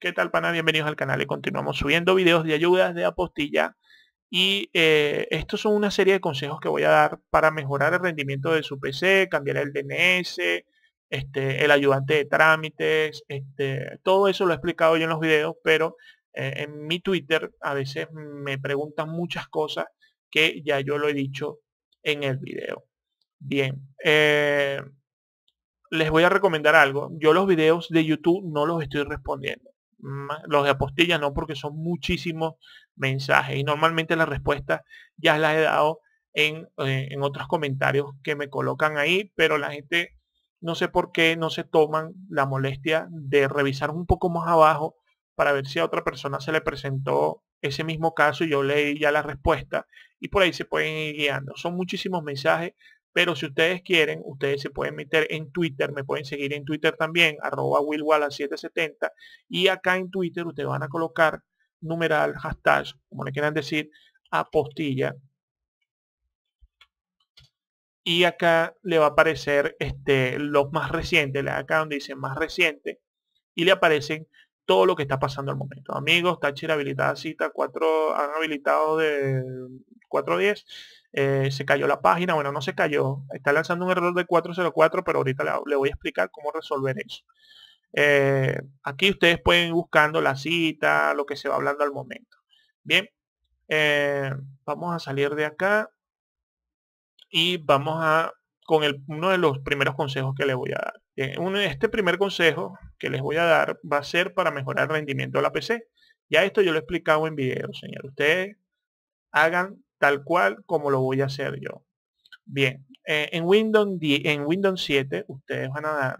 ¿Qué tal, pana? Bienvenidos al canal y continuamos subiendo videos de ayudas de apostilla. Y eh, estos son una serie de consejos que voy a dar para mejorar el rendimiento de su PC, cambiar el DNS, este, el ayudante de trámites, este, todo eso lo he explicado yo en los videos, pero eh, en mi Twitter a veces me preguntan muchas cosas que ya yo lo he dicho en el video. Bien, eh, les voy a recomendar algo. Yo los videos de YouTube no los estoy respondiendo los de apostilla no, porque son muchísimos mensajes y normalmente las respuesta ya las he dado en, eh, en, otros comentarios que me colocan ahí, pero la gente no sé por qué no se toman la molestia de revisar un poco más abajo para ver si a otra persona se le presentó ese mismo caso y yo leí ya la respuesta y por ahí se pueden ir guiando. Son muchísimos mensajes, pero si ustedes quieren, ustedes se pueden meter en Twitter, me pueden seguir en Twitter también, arroba willwala770. Y acá en Twitter ustedes van a colocar numeral, hashtag, como le quieran decir, apostilla. Y acá le va a aparecer este, los más recientes, acá donde dice más reciente. Y le aparecen todo lo que está pasando al momento. Amigos, Tachir habilitada cita, 4 han habilitado de 410 eh, se cayó la página, bueno, no se cayó, está lanzando un error de 404, pero ahorita le, voy a explicar cómo resolver eso. Eh, aquí ustedes pueden ir buscando la cita, lo que se va hablando al momento. Bien, eh, vamos a salir de acá y vamos a con el, uno de los primeros consejos que les voy a dar. este primer consejo que les voy a dar va a ser para mejorar el rendimiento de la PC. Ya esto yo lo he explicado en video, señor. Ustedes hagan tal cual como lo voy a hacer yo. Bien, eh, en, Windows en Windows 7 ustedes van a dar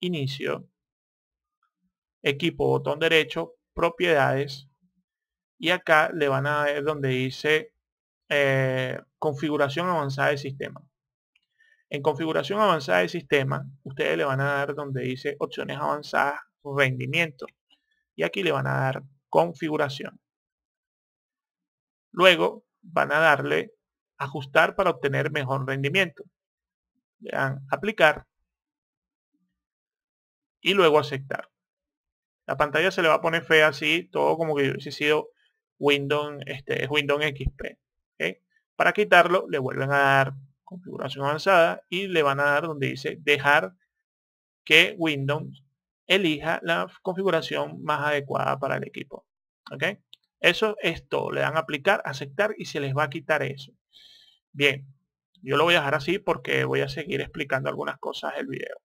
inicio, equipo, botón derecho, propiedades, y acá le van a dar donde dice eh, configuración avanzada del sistema. En configuración avanzada de sistema, ustedes le van a dar donde dice opciones avanzadas, rendimiento. Y aquí le van a dar configuración. Luego, van a darle ajustar para obtener mejor rendimiento. Le aplicar y luego aceptar. La pantalla se le va a poner fea así, todo como que hubiese sido Windows, este, Windows XP. Para quitarlo le vuelven a dar configuración avanzada y le van a dar donde dice dejar que Windows elija la configuración más adecuada para el equipo. ¿okay? Eso es todo. Le dan a aplicar, aceptar y se les va a quitar eso. Bien, yo lo voy a dejar así porque voy a seguir explicando algunas cosas del video.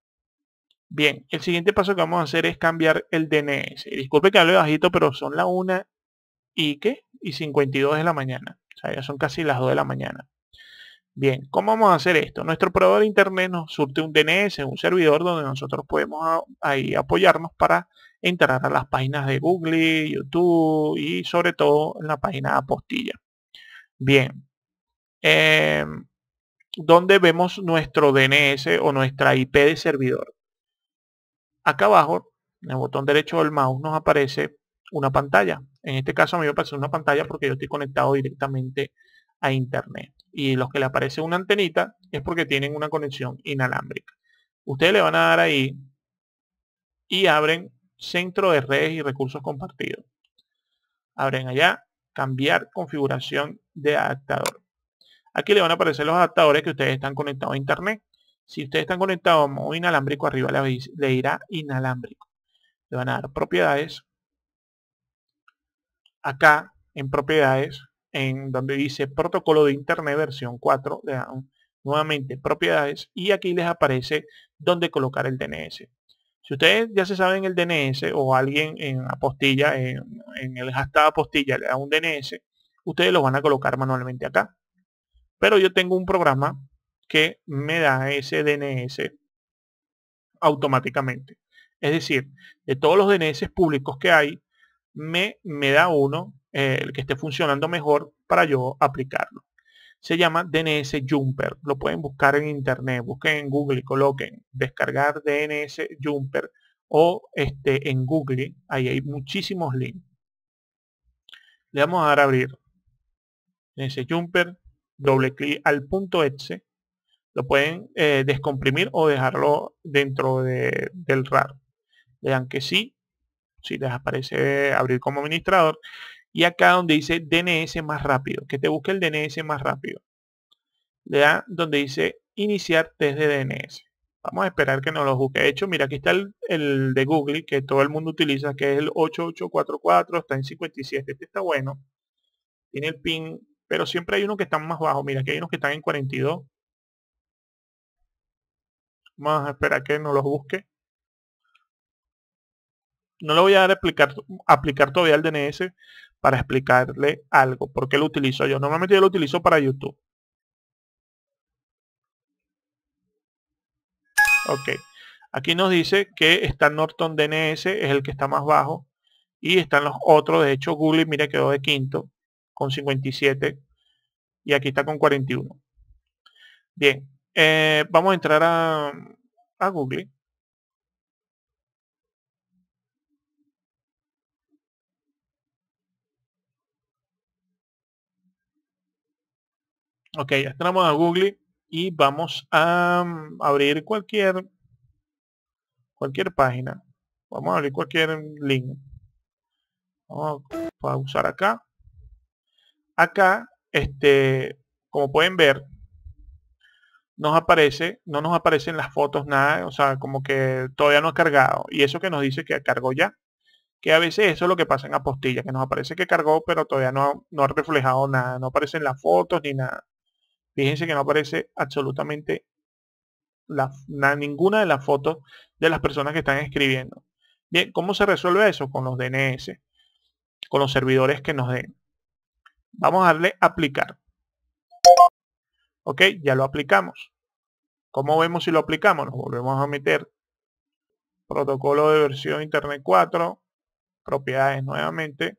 Bien, el siguiente paso que vamos a hacer es cambiar el DNS. disculpe que hable bajito, pero son la 1 y ¿qué? Y 52 de la mañana. O sea, ya son casi las 2 de la mañana. Bien, ¿cómo vamos a hacer esto? Nuestro proveedor de internet nos surte un DNS, un servidor donde nosotros podemos ah, ahí apoyarnos para entrar a las páginas de Google, YouTube y sobre todo en la página apostilla. Bien. Em, ¿Dónde vemos nuestro DNS o nuestra IP de servidor. Acá abajo, en el botón derecho del mouse, nos aparece una pantalla. En este caso a mí me aparece una pantalla porque yo estoy conectado directamente a internet. Y los que le aparece una antenita es porque tienen una conexión inalámbrica. Ustedes le van a dar ahí y abren Centro de redes y recursos compartidos. Abren allá, cambiar configuración de adaptador. Aquí le van a aparecer los adaptadores que ustedes están conectados a internet. Si ustedes están conectados a modo inalámbrico, arriba le, irá inalámbrico. Le van a dar propiedades. Acá en propiedades, en donde dice protocolo de internet versión 4, le dan nuevamente propiedades y aquí les aparece donde colocar el DNS. Si ustedes ya se saben el DNS o alguien en apostilla, en, el hashtag apostilla le da un DNS, ustedes lo van a colocar manualmente acá. Pero yo tengo un programa que me da ese DNS automáticamente. Es decir, de todos los DNS públicos que hay, me, me da uno, eh, el que esté funcionando mejor para yo aplicarlo se llama DNS Jumper. Lo pueden buscar en internet, busquen en Google y coloquen descargar DNS Jumper o este, en Google. Ahí hay muchísimos links. Le vamos a dar a abrir. DNS Jumper, doble clic al punto exe. Lo pueden eh, descomprimir o dejarlo dentro del RAR. vean que sí. Si les aparece abrir como administrador y acá donde dice DNS más rápido, que te busque el DNS más rápido. Le da donde dice iniciar desde DNS. Vamos a esperar que nos lo busque. De hecho, mira, aquí está el, de Google que todo el mundo utiliza, que es el 8844, está en 57, este está bueno. Tiene el pin, pero siempre hay unos que están más bajo. Mira, aquí hay unos que están en 42. Vamos a esperar que nos los busque no le voy a dar a aplicar, aplicar todavía el DNS para explicarle algo. ¿Por qué lo utilizo yo? Normalmente yo lo utilizo para YouTube. Ok. Aquí nos dice que está Norton DNS, es el que está más bajo. Y están los otros. De hecho, Google, mire, quedó de quinto con 57. Y aquí está con 41. Bien. Eh, vamos a entrar a, a Google. Ok, ya entramos a Google y vamos a mm, abrir cualquier cualquier página. Vamos a abrir cualquier link. Vamos a pausar acá. Acá, este, como pueden ver, nos aparece, no nos aparecen las fotos, nada, o sea, como que todavía no ha cargado. Y eso que nos dice que cargó ya. Que a veces eso es lo que pasa en apostilla, que nos aparece que cargó, pero todavía no ha reflejado nada, no aparecen las fotos ni nada. Fíjense que no aparece absolutamente ninguna de las fotos de las personas que están escribiendo. Bien, ¿cómo se resuelve eso? Con los DNS, con los servidores que nos den. Vamos a darle aplicar. Ok, ya lo aplicamos. ¿Cómo vemos si lo aplicamos? Nos volvemos a meter protocolo de versión Internet 4, propiedades nuevamente,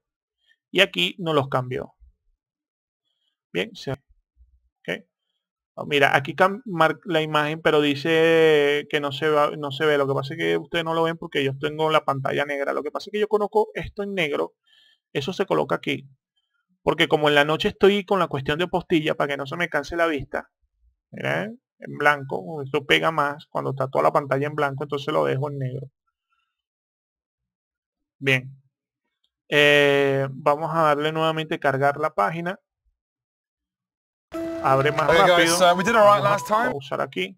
y aquí nos los cambió. Bien, se Oh, mira, aquí la imagen, pero dice que no se, va, no se ve. Lo que pasa es que ustedes no lo ven porque yo tengo la pantalla negra. Lo que pasa es que yo conozco esto en negro. Eso se coloca aquí. Porque como en la noche estoy con la cuestión de postilla para que no se me canse la vista. ¿eh? en blanco. Uh, esto pega más cuando está toda la pantalla en blanco. Entonces lo dejo en negro. Bien. Eh, vamos a darle nuevamente cargar la página abre más rápido. usar aquí.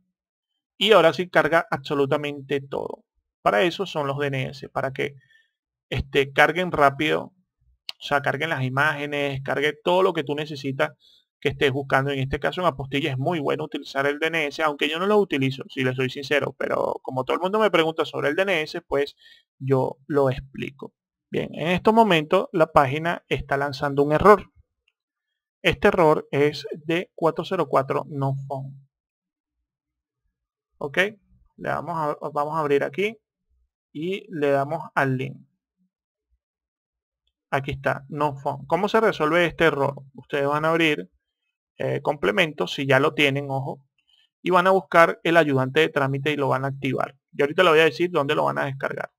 Y ahora sí carga absolutamente todo. Para eso son los DNS, para que este, carguen rápido, o sea, carguen las imágenes, cargue todo lo que tú necesitas que estés buscando. En este caso en apostilla es muy bueno utilizar el DNS, aunque yo no lo utilizo, si le soy sincero, pero como todo el mundo me pregunta sobre el DNS, pues yo lo explico. Bien, en estos momentos la página está lanzando un error. Este error es de 404 no found. ¿Ok? Le damos a, vamos a abrir aquí y le damos al link. Aquí está, no found. ¿Cómo se resuelve este error? Ustedes van a abrir eh, complementos, si ya lo tienen, ojo, y van a buscar el ayudante de trámite y lo van a activar. Y ahorita le voy a decir dónde lo van a descargar.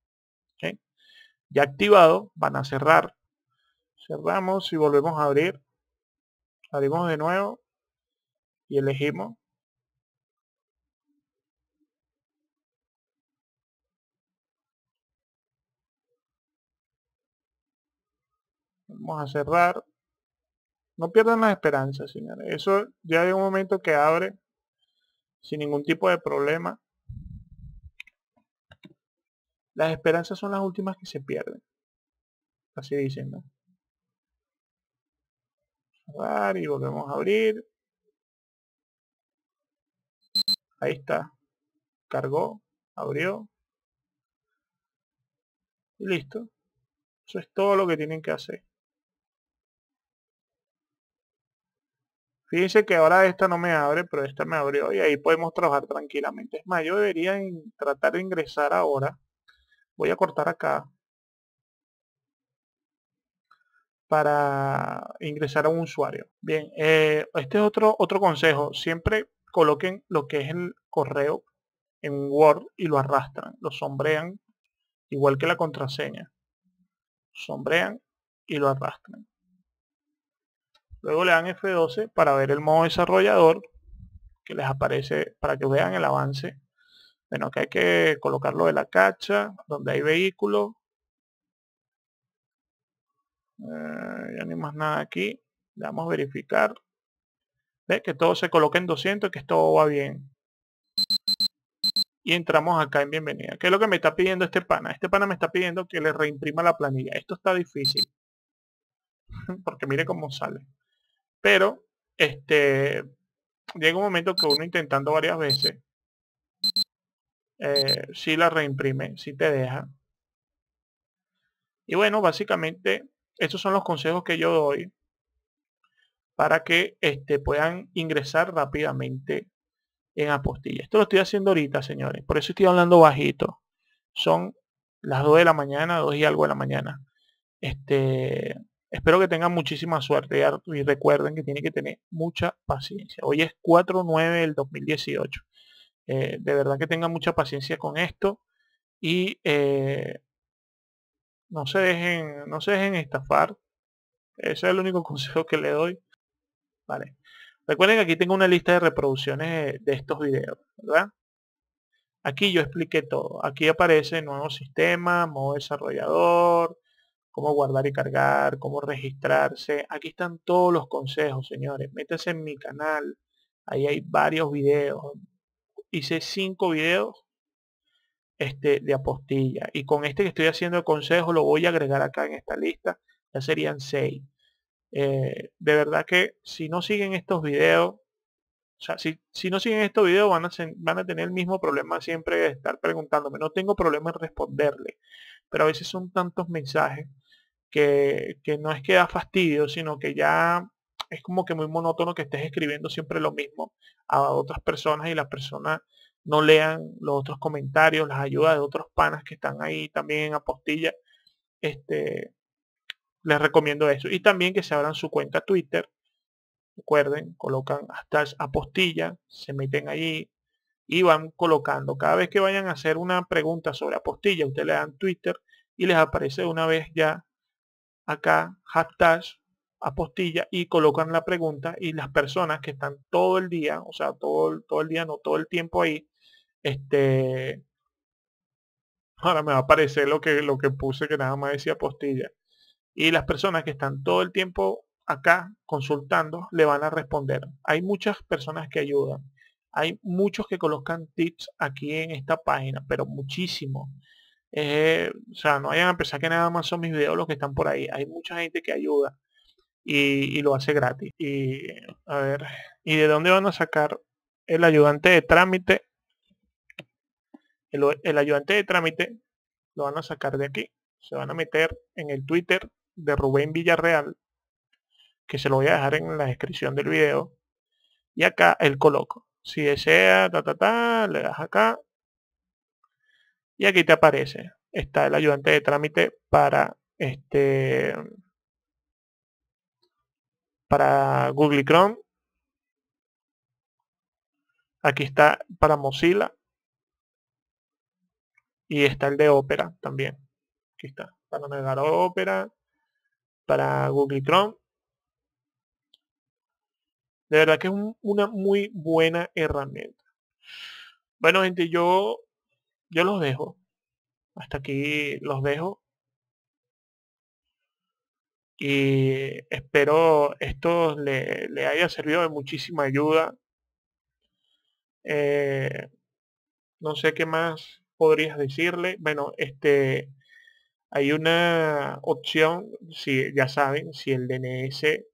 Ok. Ya activado, van a cerrar. Cerramos y volvemos a abrir salimos de nuevo y elegimos vamos a cerrar no pierdan las esperanzas señores eso ya hay un momento que abre sin ningún tipo de problema las esperanzas son las últimas que se pierden así dicen y volvemos a abrir. Ahí está. Cargó, abrió. Y listo. Eso es todo lo que tienen que hacer. Fíjense que ahora esta no me abre, pero esta me abrió y ahí podemos trabajar tranquilamente. Es más, yo debería tratar de ingresar ahora. Voy a cortar acá para ingresar a un usuario. Bien, eh, este es otro, otro consejo. Siempre coloquen lo que es el correo en Word y lo arrastran, lo sombrean, igual que la contraseña. Sombrean y lo arrastran. Luego le dan F12 para ver el modo desarrollador que les aparece para que vean el avance. Bueno, que hay que colocarlo de la cacha, donde hay vehículo, eh, ya ni más nada aquí le damos a verificar ve que todo se coloque en 200 que todo va bien y entramos acá en bienvenida que es lo que me está pidiendo este pana este pana me está pidiendo que le reimprima la planilla esto está difícil porque mire cómo sale pero este llega un momento que uno intentando varias veces eh, si la reimprime si te deja y bueno básicamente estos son los consejos que yo doy para que este, puedan ingresar rápidamente en apostilla. Esto lo estoy haciendo ahorita, señores. Por eso estoy hablando bajito. Son las 2 de la mañana, 2 y algo de la mañana. Este, espero que tengan muchísima suerte y recuerden que tienen que tener mucha paciencia. Hoy es 4-9 del 2018. Eh, de verdad que tengan mucha paciencia con esto y eh, no se dejen, no se estafar. Ese es el único consejo que le doy. Vale. Recuerden que aquí tengo una lista de reproducciones de estos videos, ¿verdad? Aquí yo expliqué todo. Aquí aparece nuevo sistema, modo desarrollador, cómo guardar y cargar, cómo registrarse. Aquí están todos los consejos, señores. Métanse en mi canal. Ahí hay varios videos. Hice cinco videos este, de apostilla. Y con este que estoy haciendo el consejo lo voy a agregar acá en esta lista. Ya serían 6. Eh, de verdad que si no siguen estos videos, o sea, si, si no siguen estos videos van a, van a tener el mismo problema siempre de estar preguntándome. No tengo problema en responderle, pero a veces son tantos mensajes que, que no es que da fastidio, sino que ya es como que muy monótono que estés escribiendo siempre lo mismo a otras personas y las personas no lean los otros comentarios, las ayudas de otros panas que están ahí también en apostilla. Este, les recomiendo eso. Y también que se abran su cuenta Twitter. Recuerden, colocan hasta apostilla, se meten allí y van colocando. Cada vez que vayan a hacer una pregunta sobre apostilla, ustedes le dan Twitter y les aparece una vez ya acá hashtag apostilla y colocan la pregunta y las personas que están todo el día, o sea, todo, todo el día, no todo el tiempo ahí, este, ahora me va a aparecer lo que, lo que puse que nada más decía apostilla, y las personas que están todo el tiempo acá consultando le van a responder. Hay muchas personas que ayudan, hay muchos que colocan tips aquí en esta página, pero muchísimo eh, o sea, no vayan a pensar que nada más son mis videos los que están por ahí. Hay mucha gente que ayuda y, lo hace gratis. Y a ver, ¿y de dónde van a sacar el ayudante de trámite? El, ayudante de trámite lo van a sacar de aquí. Se van a meter en el Twitter de Rubén Villarreal, que se lo voy a dejar en la descripción del video. Y acá el coloco. Si desea, ta, le das acá. Y aquí te aparece. Está el ayudante de trámite para este para Google Chrome. Aquí está para Mozilla. Y está el de Opera también. Aquí está. Para navegar Opera. Para Google Chrome. De verdad que es una muy buena herramienta. Bueno, gente, yo, yo los dejo. Hasta aquí los dejo y espero esto le, haya servido de muchísima ayuda. Eh, no sé qué más podrías decirle. Bueno, este hay una opción, si ya saben, si el DNS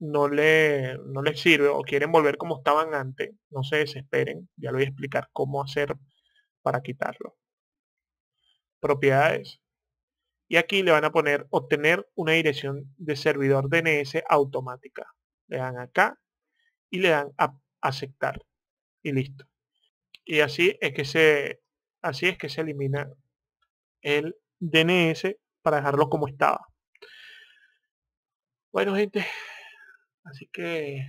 no le, les sirve o quieren volver como estaban antes, no se desesperen, ya lo voy a explicar cómo hacer para quitarlo. Propiedades, y aquí le van a poner obtener una dirección de servidor DNS automática. Le dan acá y le dan a aceptar y listo. Y así es que se así es que se elimina el DNS para dejarlo como estaba. Bueno, gente, así que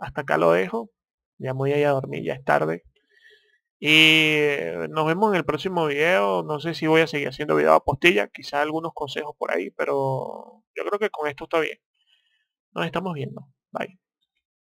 hasta acá lo dejo. Ya me voy a ir a dormir, ya es tarde. Y nos vemos en el próximo video. No sé si voy a seguir haciendo video a postilla, quizá algunos consejos por ahí, pero yo creo que con esto está bien. Nos estamos viendo. Bye.